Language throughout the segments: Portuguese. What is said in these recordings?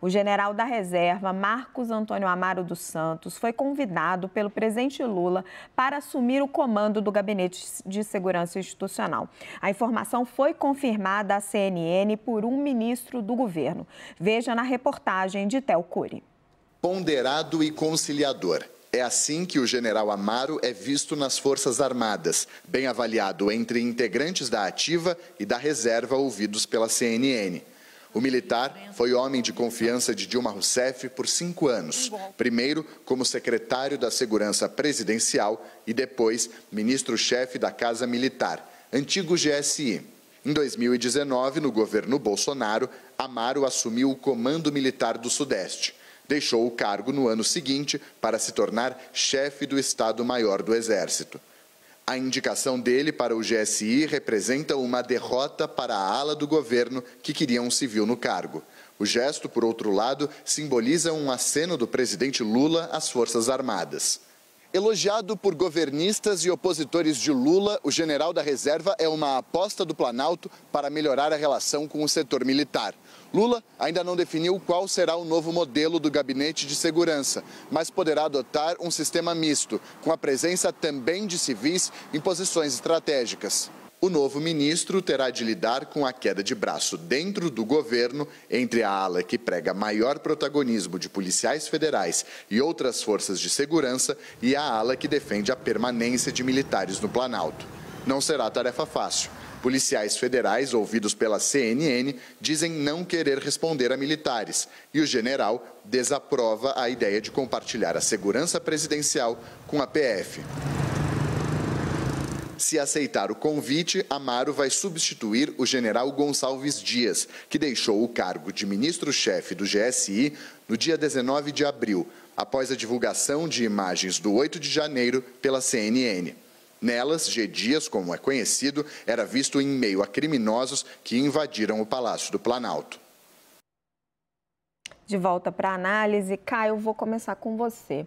O general da reserva, Marcos Antônio Amaro dos Santos, foi convidado pelo presidente Lula para assumir o comando do Gabinete de Segurança Institucional. A informação foi confirmada à CNN por um ministro do governo. Veja na reportagem de Tel Cury. Ponderado e conciliador. É assim que o general Amaro é visto nas Forças Armadas, bem avaliado entre integrantes da ativa e da reserva ouvidos pela CNN. O militar foi homem de confiança de Dilma Rousseff por cinco anos, primeiro como secretário da Segurança Presidencial e depois ministro-chefe da Casa Militar, antigo GSI. Em 2019, no governo Bolsonaro, Amaro assumiu o Comando Militar do Sudeste. Deixou o cargo no ano seguinte para se tornar chefe do Estado-Maior do Exército. A indicação dele para o GSI representa uma derrota para a ala do governo que queria um civil no cargo. O gesto, por outro lado, simboliza um aceno do presidente Lula às Forças Armadas. Elogiado por governistas e opositores de Lula, o general da reserva é uma aposta do Planalto para melhorar a relação com o setor militar. Lula ainda não definiu qual será o novo modelo do gabinete de segurança, mas poderá adotar um sistema misto, com a presença também de civis em posições estratégicas o novo ministro terá de lidar com a queda de braço dentro do governo entre a ala que prega maior protagonismo de policiais federais e outras forças de segurança e a ala que defende a permanência de militares no Planalto. Não será tarefa fácil. Policiais federais ouvidos pela CNN dizem não querer responder a militares e o general desaprova a ideia de compartilhar a segurança presidencial com a PF. Se aceitar o convite, Amaro vai substituir o general Gonçalves Dias, que deixou o cargo de ministro-chefe do GSI no dia 19 de abril, após a divulgação de imagens do 8 de janeiro pela CNN. Nelas, G. Dias, como é conhecido, era visto em meio a criminosos que invadiram o Palácio do Planalto. De volta para a análise, Caio, vou começar com você.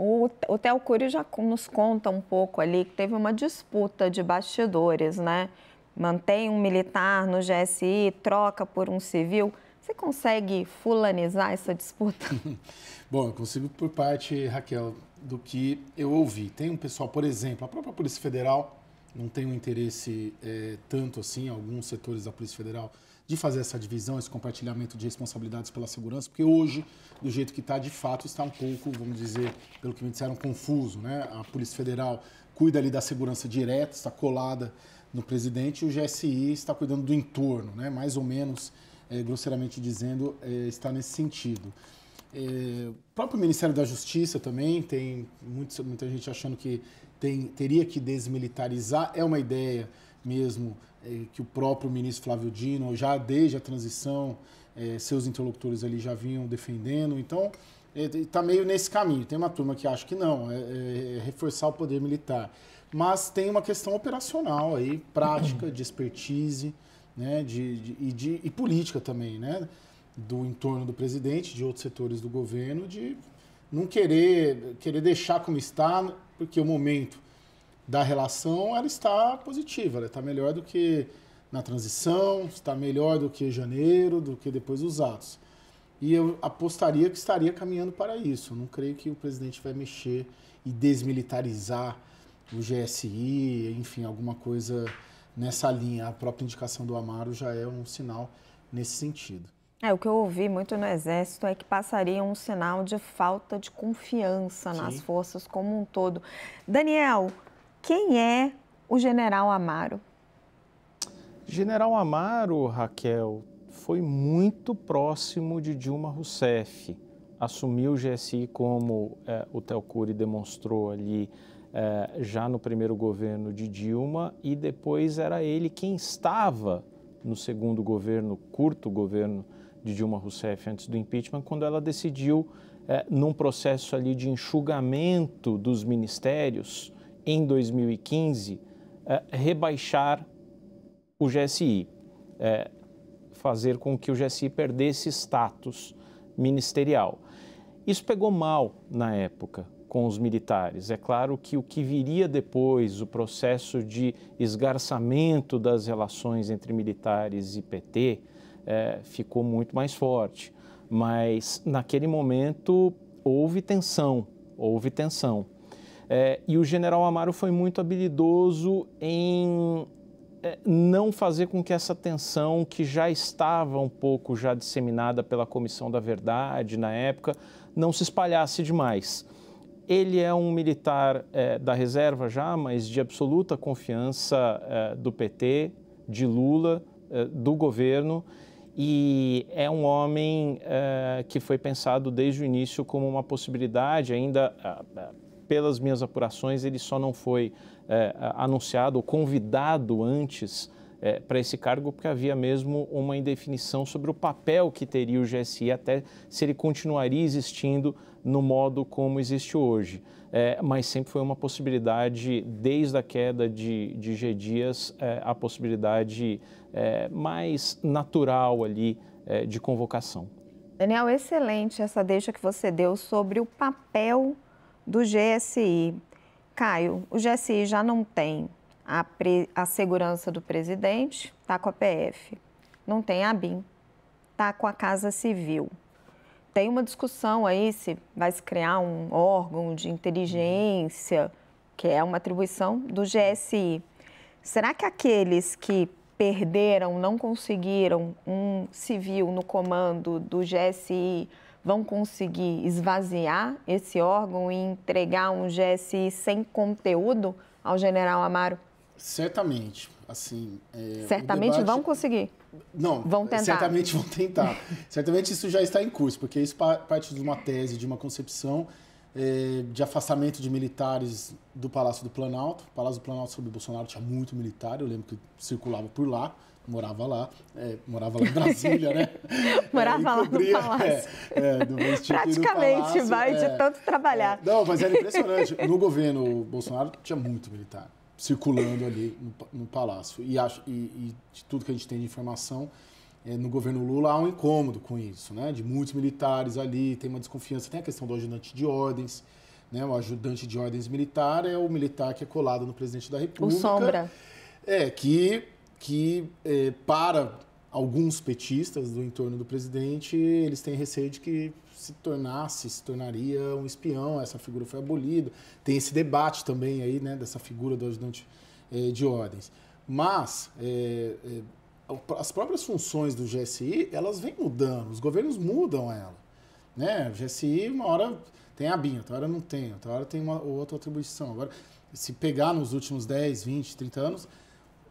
O, o Theo Cury já nos conta um pouco ali que teve uma disputa de bastidores, né? Mantém um militar no GSI, troca por um civil. Você consegue fulanizar essa disputa? Bom, eu consigo por parte, Raquel, do que eu ouvi. Tem um pessoal, por exemplo, a própria Polícia Federal não tem um interesse é, tanto assim, alguns setores da Polícia Federal de fazer essa divisão, esse compartilhamento de responsabilidades pela segurança, porque hoje, do jeito que está, de fato, está um pouco, vamos dizer, pelo que me disseram, confuso. Né? A Polícia Federal cuida ali da segurança direta, está colada no presidente, e o GSI está cuidando do entorno, né? mais ou menos, é, grosseiramente dizendo, é, está nesse sentido. É, o próprio Ministério da Justiça também tem muito, muita gente achando que tem, teria que desmilitarizar, é uma ideia mesmo é, que o próprio ministro Flávio Dino, já desde a transição, é, seus interlocutores ali já vinham defendendo. Então, é, está meio nesse caminho. Tem uma turma que acha que não, é, é, é reforçar o poder militar. Mas tem uma questão operacional aí, prática, de expertise né, de, de, e, de, e política também, né? do entorno do presidente, de outros setores do governo, de não querer, querer deixar como está, porque o momento da relação, ela está positiva, ela está melhor do que na transição, está melhor do que janeiro, do que depois dos atos. E eu apostaria que estaria caminhando para isso. Eu não creio que o presidente vai mexer e desmilitarizar o GSI, enfim, alguma coisa nessa linha. A própria indicação do Amaro já é um sinal nesse sentido. É, o que eu ouvi muito no Exército é que passaria um sinal de falta de confiança Sim. nas forças como um todo. Daniel, quem é o General Amaro? General Amaro, Raquel, foi muito próximo de Dilma Rousseff. Assumiu o GSI como é, o Telcuri demonstrou ali é, já no primeiro governo de Dilma e depois era ele quem estava no segundo governo, curto governo de Dilma Rousseff antes do impeachment, quando ela decidiu, é, num processo ali de enxugamento dos ministérios, em 2015, é, rebaixar o GSI, é, fazer com que o GSI perdesse status ministerial. Isso pegou mal na época com os militares. É claro que o que viria depois, o processo de esgarçamento das relações entre militares e PT, é, ficou muito mais forte. Mas naquele momento houve tensão, houve tensão. É, e o general Amaro foi muito habilidoso em é, não fazer com que essa tensão que já estava um pouco já disseminada pela Comissão da Verdade na época não se espalhasse demais. Ele é um militar é, da reserva já, mas de absoluta confiança é, do PT, de Lula, é, do governo e é um homem uh, que foi pensado desde o início como uma possibilidade, ainda uh, pelas minhas apurações, ele só não foi é, anunciado ou convidado antes é, para esse cargo, porque havia mesmo uma indefinição sobre o papel que teria o GSI, até se ele continuaria existindo no modo como existe hoje. É, mas sempre foi uma possibilidade, desde a queda de, de G. Dias, é, a possibilidade é, mais natural ali é, de convocação. Daniel, excelente essa deixa que você deu sobre o papel do GSI. Caio, o GSI já não tem a, pre, a segurança do presidente, está com a PF. Não tem a BIM, está com a Casa Civil. Tem uma discussão aí se vai se criar um órgão de inteligência, que é uma atribuição do GSI. Será que aqueles que perderam, não conseguiram um civil no comando do GSI, vão conseguir esvaziar esse órgão e entregar um GSI sem conteúdo ao general Amaro? Certamente, assim... É, certamente debate... vão conseguir? Não, vão tentar. certamente vão tentar. certamente isso já está em curso, porque isso parte de uma tese, de uma concepção é, de afastamento de militares do Palácio do Planalto. O Palácio do Planalto, sob Bolsonaro, tinha muito militar, eu lembro que circulava por lá, morava lá, é, morava lá em Brasília, né? morava é, lá cobria, no Palácio. É, é do Praticamente, vai, de é, tanto trabalhar. É. não, mas era impressionante. No governo Bolsonaro tinha muito militar circulando ali no, no Palácio. E, acho, e, e, de tudo que a gente tem de informação, no governo Lula há um incômodo com isso, né? De muitos militares ali, tem uma desconfiança, tem a questão do ajudante de ordens, né? O ajudante de ordens militar é o militar que é colado no presidente da República. O sombra. É, que que, é, para alguns petistas do entorno do presidente, eles têm receio de que se tornasse, se tornaria um espião, essa figura foi abolida. Tem esse debate também aí, né, dessa figura do ajudante é, de ordens. Mas é, as próprias funções do GSI, elas vêm mudando, os governos mudam ela. Né? O GSI, uma hora tem a BIM, outra hora não tem, outra hora tem uma outra atribuição. Agora, se pegar nos últimos 10, 20, 30 anos,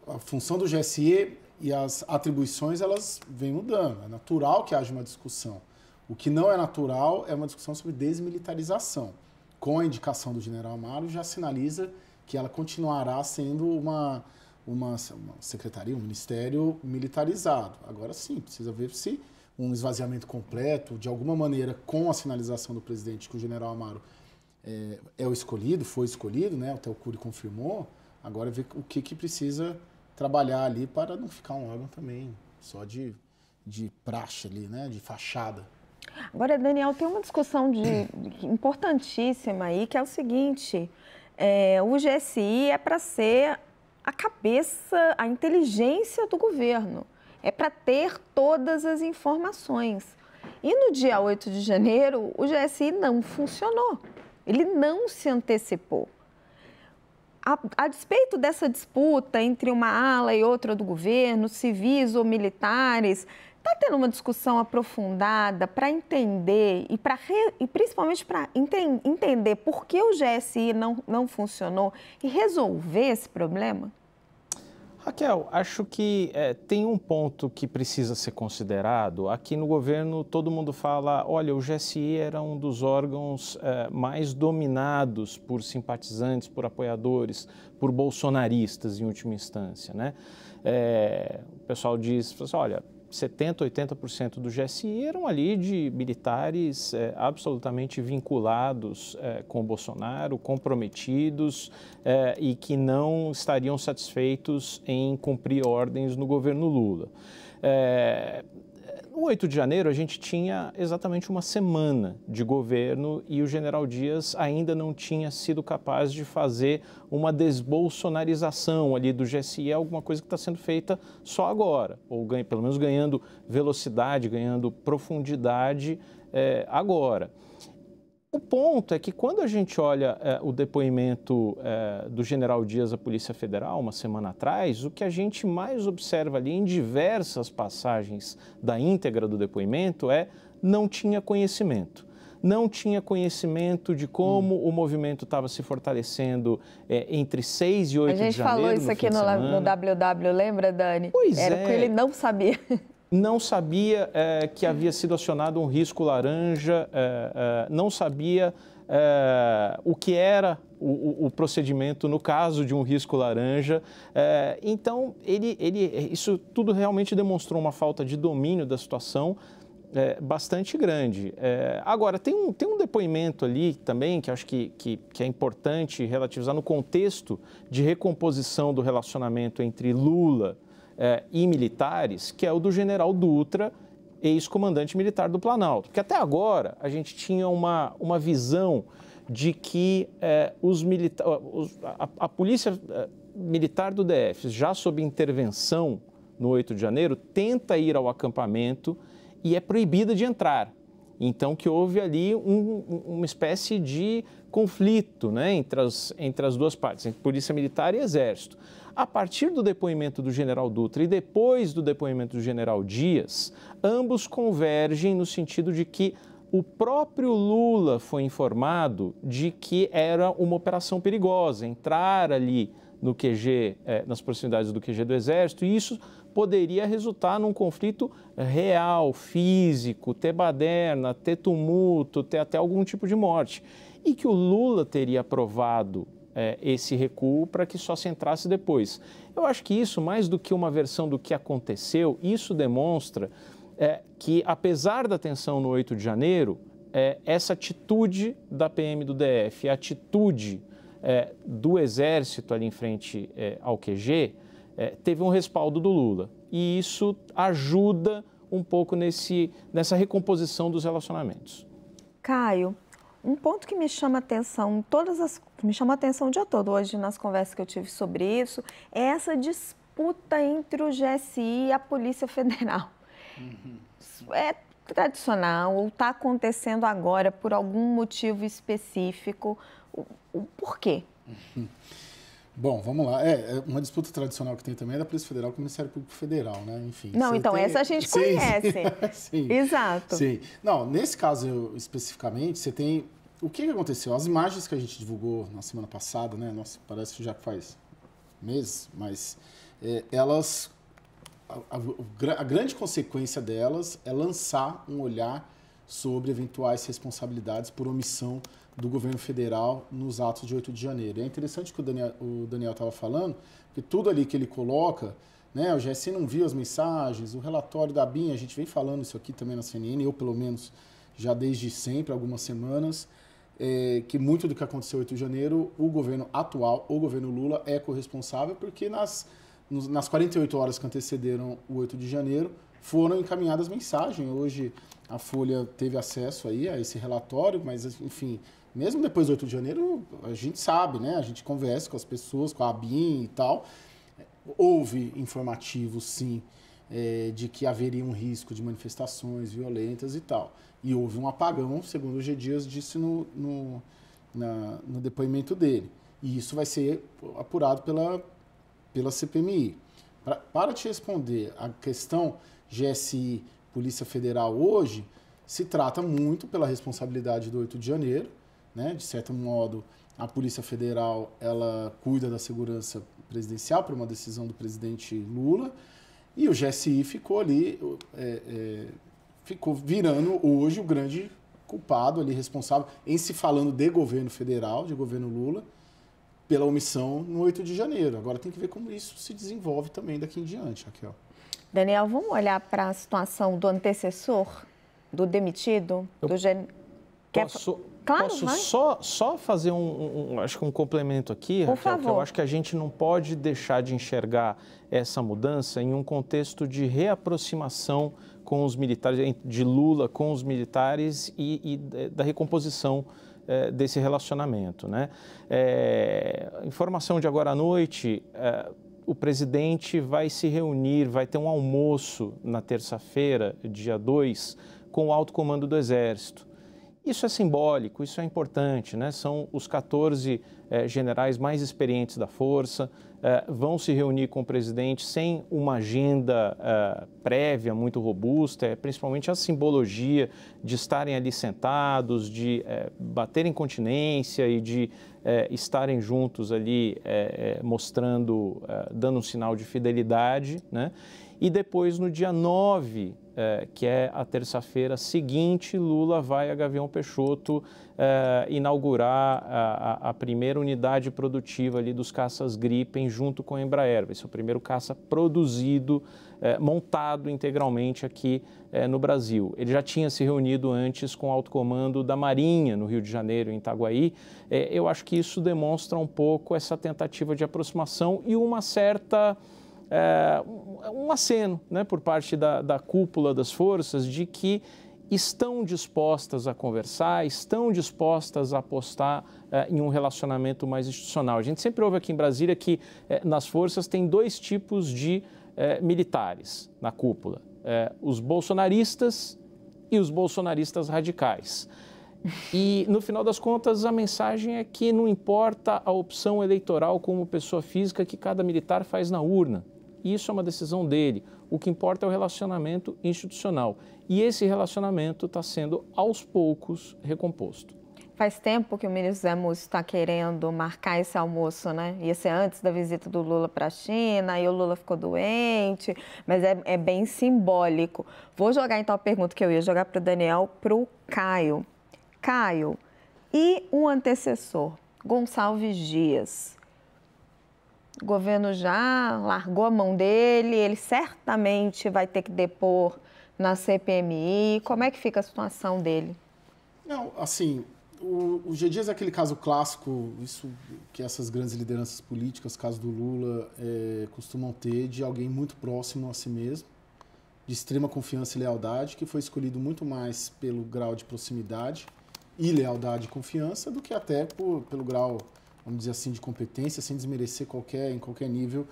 a função do GSE e as atribuições elas vêm mudando. É natural que haja uma discussão. O que não é natural é uma discussão sobre desmilitarização. Com a indicação do general Amaro, já sinaliza que ela continuará sendo uma, uma, uma secretaria, um ministério militarizado. Agora sim, precisa ver se um esvaziamento completo, de alguma maneira, com a sinalização do presidente que o general Amaro é, é o escolhido, foi escolhido, né? até o Cury confirmou. Agora é ver o que, que precisa trabalhar ali para não ficar um órgão também só de, de praxe ali, né? De fachada. Agora, Daniel, tem uma discussão de, importantíssima aí, que é o seguinte: é, o GSI é para ser a cabeça, a inteligência do governo. É para ter todas as informações. E no dia 8 de janeiro, o GSI não funcionou. Ele não se antecipou a, a, despeito dessa disputa entre uma ala e outra do governo, civis ou militares, está tendo uma discussão aprofundada para entender e, pra, re, e principalmente para enten, entender por que o GSI não, não funcionou e resolver esse problema? Raquel, acho que é, tem um ponto que precisa ser considerado. Aqui no governo, todo mundo fala: olha, o GSI era um dos órgãos é, mais dominados por simpatizantes, por apoiadores, por bolsonaristas, em última instância. Né? É, o pessoal diz: assim, olha, 70%, 80% do GSI eram ali de militares é, absolutamente vinculados é, com Bolsonaro, comprometidos é, e que não estariam satisfeitos em cumprir ordens no governo Lula. É, no 8 de janeiro, a gente tinha exatamente uma semana de governo e o general Dias ainda não tinha sido capaz de fazer uma desbolsonarização ali do GSI, alguma coisa que está sendo feita só agora, ou ganha, pelo menos ganhando velocidade, ganhando profundidade é, agora. O ponto é que quando a gente olha é, o depoimento é, do general Dias à Polícia Federal, uma semana atrás, o que a gente mais observa ali em diversas passagens da íntegra do depoimento é não tinha conhecimento. Não tinha conhecimento de como hum. o movimento estava se fortalecendo é, entre 6 e 8 de janeiro. A gente falou isso no aqui no, no WW, lembra, Dani? Pois Era é. que ele não sabia não sabia é, que havia sido acionado um risco laranja, é, é, não sabia o que era o, o, procedimento no caso de um risco laranja. então, ele, ele, isso tudo realmente demonstrou uma falta de domínio da situação. bastante grande. agora, tem um, tem um depoimento ali também que acho que, que, que é importante relativizar no contexto de recomposição do relacionamento entre Lula eh, e militares, que é o do general Dutra, ex-comandante militar do Planalto. Porque até agora a gente tinha uma, uma visão de que eh, os milita os, a, a, polícia é, militar do DF, já sob intervenção no 8 de janeiro, tenta ir ao acampamento e é proibida de entrar. Então, que houve ali um, uma espécie de conflito né, entre, as, entre as duas partes, entre Polícia Militar e Exército. A partir do depoimento do general Dutra e depois do depoimento do general Dias, ambos convergem no sentido de que o próprio Lula foi informado de que era uma operação perigosa entrar ali no QG, eh, nas proximidades do QG do Exército, e isso poderia resultar num conflito real, físico, ter baderna, ter tumulto, ter até algum tipo de morte. E que o Lula teria aprovado é, esse recuo para que só se entrasse depois. Eu acho que isso, mais do que uma versão do que aconteceu, isso demonstra é, que, apesar da tensão no 8 de janeiro, é, essa atitude da PM do DF, a atitude é, do Exército ali em frente é, ao QG, é, teve um respaldo do Lula. E isso ajuda um pouco nesse, nessa recomposição dos relacionamentos. Caio, um ponto que me chama a atenção em todas as me chama a atenção o dia todo hoje nas conversas que eu tive sobre isso, é essa disputa entre o GSI e a Polícia Federal. Uhum. É tradicional ou está acontecendo agora por algum motivo específico? O, o porquê? Uhum. Bom, vamos lá. É, é, uma disputa tradicional que tem também é da Polícia Federal com o Ministério Público Federal, né? Enfim. Não, então tem... essa a gente sim, conhece. sim. Exato. Sim. Não, nesse caso especificamente, você tem o que, que aconteceu? As imagens que a gente divulgou na semana passada, né? Nossa, parece que já faz meses, mas é, elas. A, a, a grande consequência delas é lançar um olhar sobre eventuais responsabilidades por omissão do governo federal nos atos de 8 de janeiro. é interessante que o Daniel estava falando, que tudo ali que ele coloca, né, o GSC não viu as mensagens, o relatório da BIM, a gente vem falando isso aqui também na CNN, eu pelo menos já desde sempre, algumas semanas, é, que muito do que aconteceu 8 de janeiro, o governo atual, o governo Lula, é corresponsável, porque nas, nas 48 horas que antecederam o 8 de janeiro, foram encaminhadas mensagens. Hoje a Folha teve acesso aí a esse relatório, mas enfim, mesmo depois do 8 de janeiro, a gente sabe, né? A gente conversa com as pessoas, com a ABIN e tal. Houve informativos, sim, é, de que haveria um risco de manifestações violentas e tal. E houve um apagão, segundo o G. Dias disse no, no, na, no depoimento dele. E isso vai ser apurado pela, pela CPMI. Pra, para te responder a questão GSI Polícia Federal hoje, se trata muito pela responsabilidade do 8 de janeiro. Né? De certo modo, a Polícia Federal ela cuida da segurança presidencial por uma decisão do presidente Lula. E o GSI ficou ali é, é, ficou virando hoje o grande culpado ali, responsável, em se falando de governo federal, de governo Lula, pela omissão no 8 de janeiro. Agora tem que ver como isso se desenvolve também daqui em diante, Raquel. Daniel, vamos olhar para a situação do antecessor, do demitido, do gen... Posso, claro, posso só, só fazer um, um, acho que um complemento aqui, Por Raquel, favor. eu acho que a gente não pode deixar de enxergar essa mudança em um contexto de reaproximação com os militares, de Lula com os militares e, e da recomposição eh, desse relacionamento. Né? É, informação de agora à noite, eh, o presidente vai se reunir, vai ter um almoço na terça-feira, dia 2, com o alto comando do Exército. Isso é simbólico, isso é importante, né? São os 14 eh, generais mais experientes da Força, eh, vão se reunir com o presidente sem uma agenda eh, prévia muito robusta, é principalmente a simbologia de estarem ali sentados, de eh, baterem continência e de eh, estarem juntos ali, eh, mostrando, dando um sinal de fidelidade, né? E depois, no dia 9, eh, que é a terça-feira seguinte, Lula vai a Gavião Peixoto eh, inaugurar a, a, primeira unidade produtiva ali dos caças Gripen junto com a Embraer. Vai ser o primeiro caça produzido, eh, montado integralmente aqui no Brasil. Ele já tinha se reunido antes com o alto comando da Marinha no Rio de Janeiro, em Itaguaí. eu acho que isso demonstra um pouco essa tentativa de aproximação e uma certa é, um aceno né, por parte da, da cúpula das forças de que estão dispostas a conversar, estão dispostas a apostar é, em um relacionamento mais institucional. A gente sempre ouve aqui em Brasília que é, nas forças tem dois tipos de é, militares na cúpula: os bolsonaristas e os bolsonaristas radicais. E no final das contas, a mensagem é que não importa a opção eleitoral como pessoa física que cada militar faz na urna. Isso é uma decisão dele. O que importa é o relacionamento institucional. E esse relacionamento está sendo, aos poucos, recomposto. Faz tempo que o ministro Zé Múcio está querendo marcar esse almoço, né? Ia ser antes da visita do Lula para a China, aí o Lula ficou doente, mas é, é, bem simbólico. Vou jogar então a pergunta que eu ia jogar para o Daniel, para o Caio. Caio, e o antecessor, Gonçalves Dias? O governo já largou a mão dele, ele certamente vai ter que depor na CPMI. Como é que fica a situação dele? Não, assim, o, o G Dias é aquele caso clássico, isso que essas grandes lideranças políticas, caso do Lula, é, costumam ter de alguém muito próximo a si mesmo, de extrema confiança e lealdade, que foi escolhido muito mais pelo grau de proximidade e lealdade e confiança do que até por, pelo grau vamos dizer assim, de competência, sem desmerecer qualquer, em qualquer nível,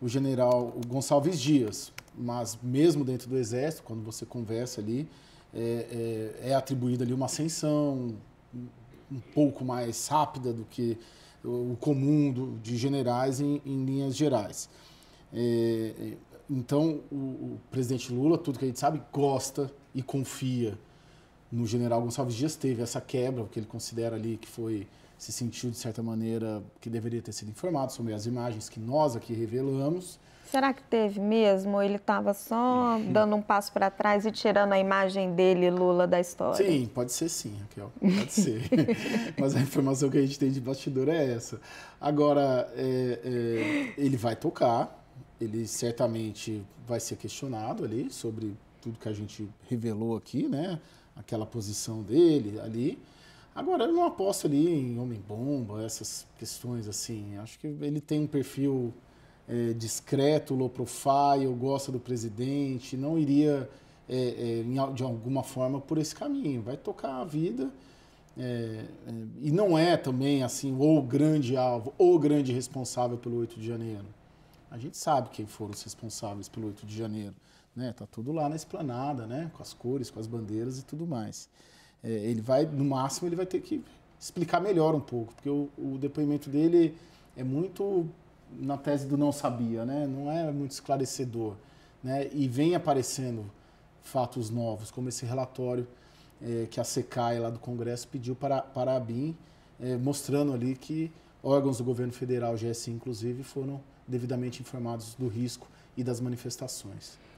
o general Gonçalves Dias. Mas mesmo dentro do Exército, quando você conversa ali, é, é, é atribuída ali uma ascensão um pouco mais rápida do que o comum do, de generais em, em linhas gerais. É, é, então, o, o, presidente Lula, tudo que a gente sabe, gosta e confia no general Gonçalves Dias. Teve essa quebra, o que ele considera ali que foi se sentiu, de certa maneira, que deveria ter sido informado sobre as imagens que nós aqui revelamos. Será que teve mesmo? Ou ele estava só uhum. dando um passo para trás e tirando a imagem dele, Lula, da história? Sim, pode ser sim, Raquel. Pode ser. Mas a informação que a gente tem de bastidor é essa. Agora, é, é, ele vai tocar, ele certamente vai ser questionado ali sobre tudo que a gente revelou aqui, né? Aquela posição dele ali. Agora, eu não aposto ali em Homem-Bomba, essas questões assim. Acho que ele tem um perfil é, discreto, low profile, gosta do presidente, não iria é, é, de alguma forma por esse caminho. Vai tocar a vida. É, é, e não é também assim o grande alvo, o grande responsável pelo 8 de janeiro. A gente sabe quem foram os responsáveis pelo 8 de janeiro. Né? Tá tudo lá na esplanada, né? com as cores, com as bandeiras e tudo mais é, ele vai, no máximo, ele vai ter que explicar melhor um pouco, porque o, o depoimento dele é muito na tese do não sabia, né? Não é muito esclarecedor, né? E vem aparecendo fatos novos, como esse relatório é, que a SECAI lá do Congresso pediu para, para a BIM, é, mostrando ali que órgãos do governo federal, GSI inclusive, foram devidamente informados do risco e das manifestações.